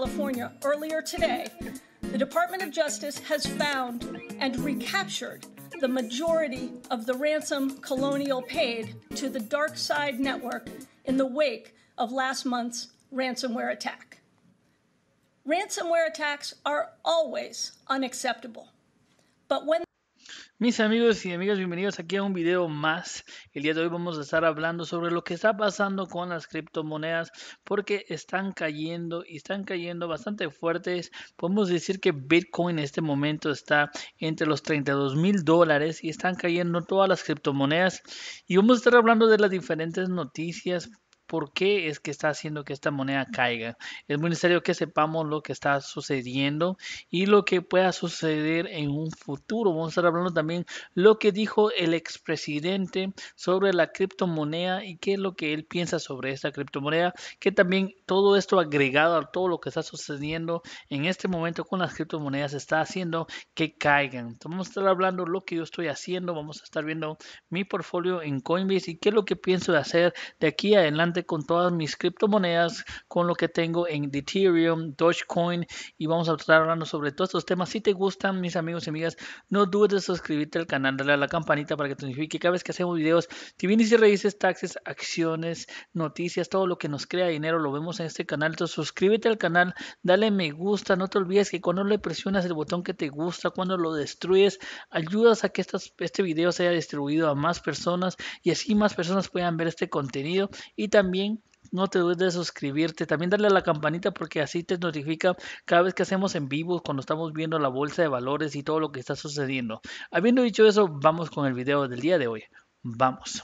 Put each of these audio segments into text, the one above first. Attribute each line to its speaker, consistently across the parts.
Speaker 1: California earlier today, the Department of Justice has found and recaptured the majority of the ransom Colonial paid to the Dark Side Network in the wake of last month's ransomware attack. Ransomware attacks are always unacceptable, but when Mis amigos y amigas, bienvenidos aquí a un video más. El día de hoy vamos a estar hablando sobre lo que está pasando con las criptomonedas porque están cayendo y están cayendo bastante fuertes. Podemos decir que Bitcoin en este momento está entre los 32 mil dólares y están cayendo todas las criptomonedas. Y vamos a estar hablando de las diferentes noticias por qué es que está haciendo que esta moneda caiga. Es muy necesario que sepamos lo que está sucediendo y lo que pueda suceder en un futuro. Vamos a estar hablando también lo que dijo el expresidente sobre la criptomoneda y qué es lo que él piensa sobre esta criptomoneda, que también todo esto agregado a todo lo que está sucediendo en este momento con las criptomonedas está haciendo que caigan. vamos a estar hablando lo que yo estoy haciendo, vamos a estar viendo mi portfolio en Coinbase y qué es lo que pienso de hacer de aquí adelante con todas mis criptomonedas, con lo que tengo en Ethereum, Dogecoin y vamos a estar hablando sobre todos estos temas. Si te gustan mis amigos y amigas, no dudes de suscribirte al canal, darle a la campanita para que te notifique cada vez que hacemos videos, vienes y revises taxes, acciones, noticias, todo lo que nos crea dinero lo vemos en este canal. Entonces suscríbete al canal, dale me gusta, no te olvides que cuando le presionas el botón que te gusta, cuando lo destruyes, ayudas a que estas, este video sea distribuido a más personas y así más personas puedan ver este contenido y también también no te dudes de suscribirte, también darle a la campanita porque así te notifica cada vez que hacemos en vivo, cuando estamos viendo la bolsa de valores y todo lo que está sucediendo. Habiendo dicho eso, vamos con el video del día de hoy. Vamos.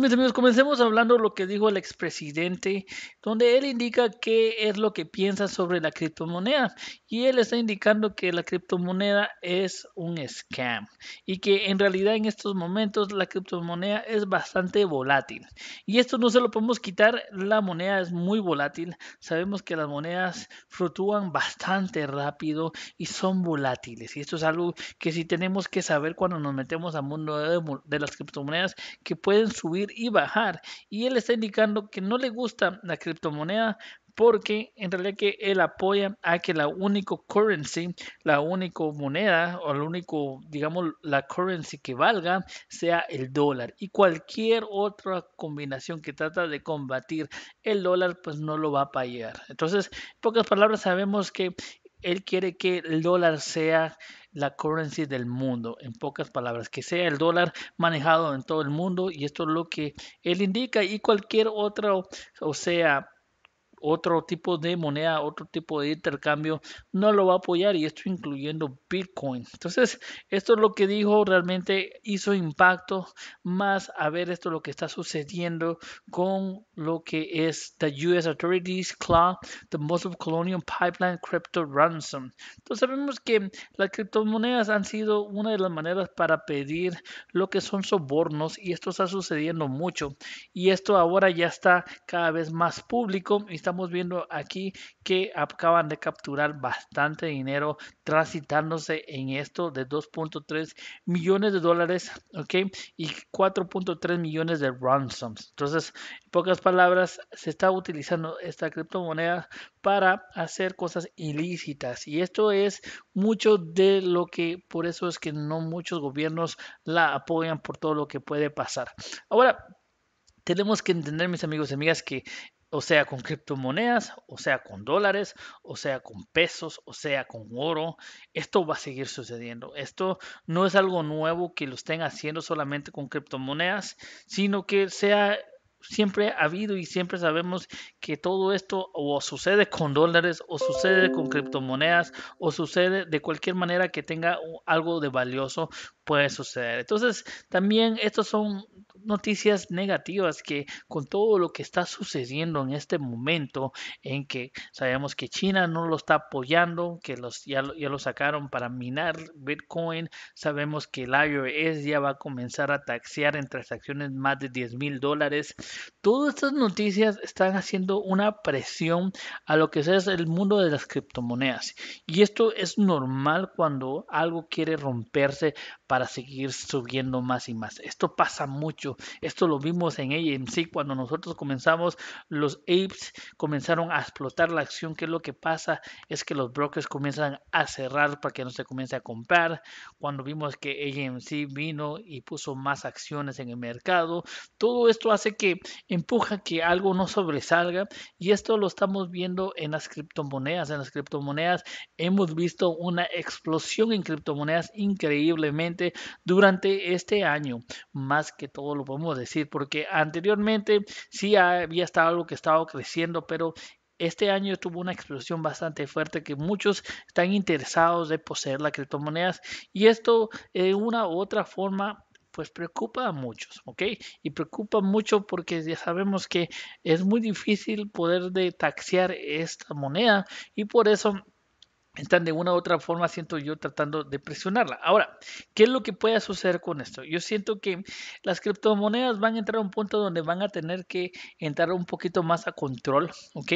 Speaker 1: mis amigos, comencemos hablando lo que dijo el expresidente, donde él indica qué es lo que piensa sobre la criptomoneda. Y él está indicando que la criptomoneda es un scam y que en realidad en estos momentos la criptomoneda es bastante volátil. Y esto no se lo podemos quitar, la moneda es muy volátil. Sabemos que las monedas fluctúan bastante rápido y son volátiles. Y esto es algo que sí tenemos que saber cuando nos metemos al mundo de las criptomonedas, que pueden subir y bajar. Y él está indicando que no le gusta la criptomoneda porque en realidad que él apoya a que la único currency, la única moneda o el único, digamos, la currency que valga sea el dólar y cualquier otra combinación que trata de combatir el dólar pues no lo va a pagar. Entonces, en pocas palabras sabemos que él quiere que el dólar sea la currency del mundo, en pocas palabras, que sea el dólar manejado en todo el mundo y esto es lo que él indica y cualquier otro, o sea, otro tipo de moneda, otro tipo de intercambio, no lo va a apoyar y esto incluyendo Bitcoin. Entonces, esto es lo que dijo, realmente hizo impacto, más a ver esto lo que está sucediendo con lo que es the US Authorities Claw, the Muslim Colonial Pipeline Crypto Ransom. Entonces, sabemos que las criptomonedas han sido una de las maneras para pedir lo que son sobornos y esto está sucediendo mucho y esto ahora ya está cada vez más público y está estamos viendo aquí que acaban de capturar bastante dinero transitándose en esto de 2.3 millones de dólares, ¿ok? Y 4.3 millones de ransoms. Entonces, en pocas palabras, se está utilizando esta criptomoneda para hacer cosas ilícitas. Y esto es mucho de lo que, por eso es que no muchos gobiernos la apoyan por todo lo que puede pasar. Ahora, tenemos que entender, mis amigos y amigas, que o sea con criptomonedas, o sea con dólares, o sea con pesos, o sea con oro. Esto va a seguir sucediendo. Esto no es algo nuevo que lo estén haciendo solamente con criptomonedas, sino que sea siempre ha habido y siempre sabemos que todo esto o sucede con dólares o sucede con criptomonedas o sucede de cualquier manera que tenga algo de valioso puede suceder. Entonces, también estos son noticias negativas que con todo lo que está sucediendo en este momento en que sabemos que China no lo está apoyando, que los, ya, lo, ya lo sacaron para minar Bitcoin, sabemos que el IRS ya va a comenzar a taxear en transacciones más de 10 mil dólares. Todas estas noticias están haciendo una presión a lo que es el mundo de las criptomonedas y esto es normal cuando algo quiere romperse para seguir subiendo más y más. Esto pasa mucho esto lo vimos en AMC cuando nosotros comenzamos, los apes comenzaron a explotar la acción, que lo que pasa es que los brokers comienzan a cerrar para que no se comience a comprar. Cuando vimos que AMC vino y puso más acciones en el mercado, todo esto hace que empuja que algo no sobresalga y esto lo estamos viendo en las criptomonedas. En las criptomonedas hemos visto una explosión en criptomonedas increíblemente durante este año, más que todo podemos decir, porque anteriormente sí había estado algo que estaba creciendo, pero este año tuvo una explosión bastante fuerte que muchos están interesados de poseer las criptomonedas y esto de eh, una u otra forma pues preocupa a muchos, ¿ok? Y preocupa mucho porque ya sabemos que es muy difícil poder de taxear esta moneda y por eso están de una u otra forma, siento yo, tratando de presionarla. Ahora, ¿qué es lo que puede suceder con esto? Yo siento que las criptomonedas van a entrar a un punto donde van a tener que entrar un poquito más a control, ¿ok?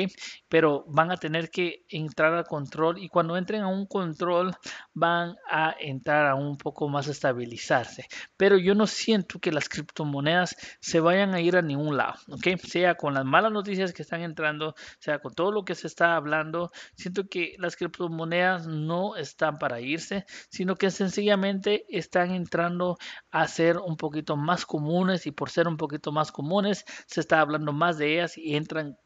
Speaker 1: Pero van a tener que entrar a control y cuando entren a un control van a entrar a un poco más a estabilizarse. Pero yo no siento que las criptomonedas se vayan a ir a ningún lado, ¿ok? Sea con las malas noticias que están entrando, sea con todo lo que se está hablando, siento que las criptomonedas no están para irse, sino que sencillamente están entrando a ser un poquito más comunes y por ser un poquito más comunes se está hablando más de ellas y entran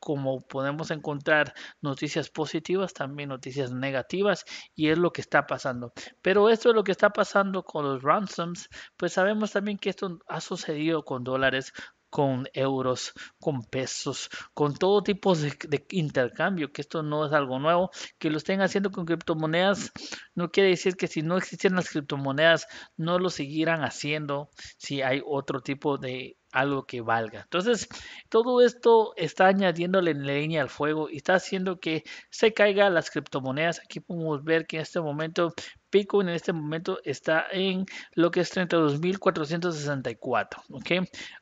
Speaker 1: como podemos encontrar noticias positivas, también noticias negativas, y es lo que está pasando. Pero esto es lo que está pasando con los ransoms, pues sabemos también que esto ha sucedido con dólares, con euros, con pesos, con todo tipo de, intercambio, que esto no es algo nuevo, que lo estén haciendo con criptomonedas, no quiere decir que si no existieran las criptomonedas, no lo seguirán haciendo si hay otro tipo de algo que valga. Entonces, todo esto está añadiéndole leña al fuego y está haciendo que se caiga las criptomonedas. Aquí podemos ver que en este momento pico en este momento está en lo que es 32.464. ¿ok?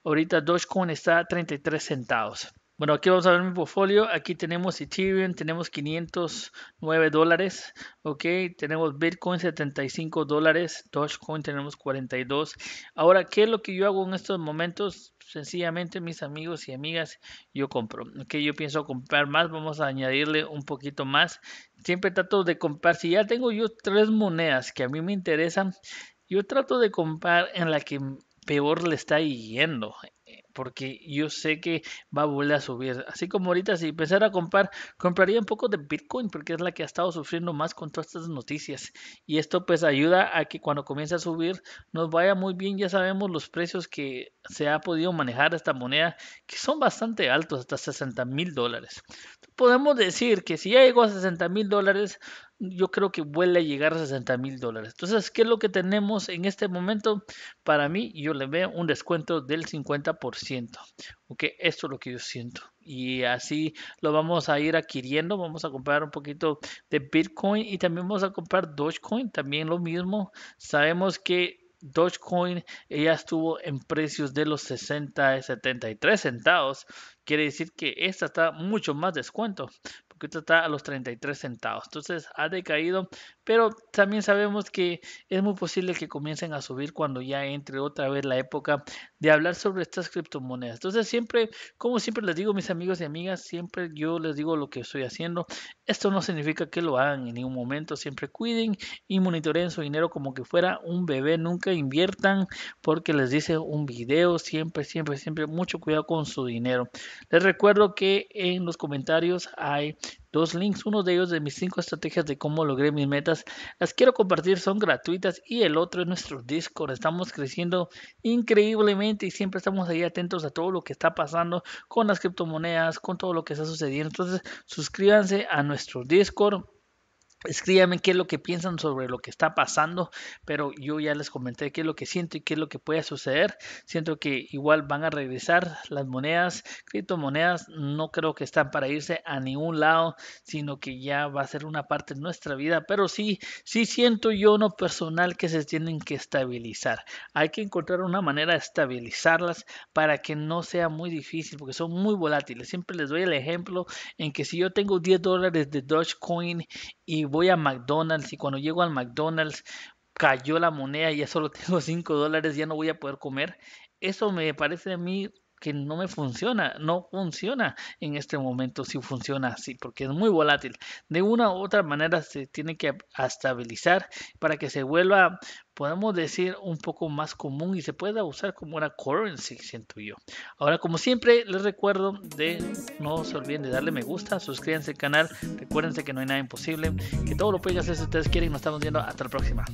Speaker 1: Ahorita Dogecoin está a 33 centavos. Bueno, aquí vamos a ver mi portfolio. Aquí tenemos Ethereum, tenemos 509 dólares, ok. Tenemos Bitcoin 75 dólares, Dogecoin tenemos 42. Ahora, ¿qué es lo que yo hago en estos momentos? Sencillamente, mis amigos y amigas, yo compro. Ok, yo pienso comprar más, vamos a añadirle un poquito más. Siempre trato de comprar. Si ya tengo yo tres monedas que a mí me interesan, yo trato de comprar en la que peor le está yendo porque yo sé que va a volver a subir. Así como ahorita si empezara a comprar, compraría un poco de Bitcoin porque es la que ha estado sufriendo más con todas estas noticias. Y esto pues ayuda a que cuando comience a subir nos vaya muy bien. Ya sabemos los precios que se ha podido manejar esta moneda que son bastante altos, hasta 60 mil dólares. Podemos decir que si ya llegó a 60 mil dólares, yo creo que vuelve a llegar a 60 mil dólares. Entonces, ¿qué es lo que tenemos en este momento? Para mí, yo le veo un descuento del 50%. Ok, esto es lo que yo siento. Y así lo vamos a ir adquiriendo. Vamos a comprar un poquito de Bitcoin y también vamos a comprar Dogecoin. También lo mismo. Sabemos que Dogecoin ya estuvo en precios de los 60 73 centavos. Quiere decir que esta está mucho más descuento que está a los 33 centavos. Entonces ha decaído pero también sabemos que es muy posible que comiencen a subir cuando ya entre otra vez la época de hablar sobre estas criptomonedas. Entonces siempre, como siempre les digo mis amigos y amigas, siempre yo les digo lo que estoy haciendo. Esto no significa que lo hagan en ningún momento, siempre cuiden y monitoreen su dinero como que fuera un bebé, nunca inviertan porque les dice un video, siempre, siempre, siempre mucho cuidado con su dinero. Les recuerdo que en los comentarios hay dos links, uno de ellos de mis cinco estrategias de cómo logré mis metas. Las quiero compartir, son gratuitas y el otro es nuestro Discord. Estamos creciendo increíblemente y siempre estamos ahí atentos a todo lo que está pasando con las criptomonedas, con todo lo que está sucediendo. Entonces, suscríbanse a nuestro Discord Escríbanme qué es lo que piensan sobre lo que está pasando, pero yo ya les comenté qué es lo que siento y qué es lo que puede suceder. Siento que igual van a regresar las monedas, criptomonedas, no creo que están para irse a ningún lado, sino que ya va a ser una parte de nuestra vida, pero sí, sí siento yo no personal que se tienen que estabilizar. Hay que encontrar una manera de estabilizarlas para que no sea muy difícil, porque son muy volátiles. Siempre les doy el ejemplo en que si yo tengo 10 dólares de Dogecoin y voy a McDonald's y cuando llego al McDonald's cayó la moneda y ya solo tengo 5 dólares, ya no voy a poder comer. Eso me parece a mí que no me funciona, no funciona en este momento si funciona así, porque es muy volátil. De una u otra manera se tiene que estabilizar para que se vuelva, podemos decir, un poco más común y se pueda usar como una currency, siento yo. Ahora, como siempre, les recuerdo de no se olviden de darle me gusta, suscríbanse al canal, recuérdense que no hay nada imposible, que todo lo pueden hacer si ustedes quieren. Nos estamos viendo hasta la próxima.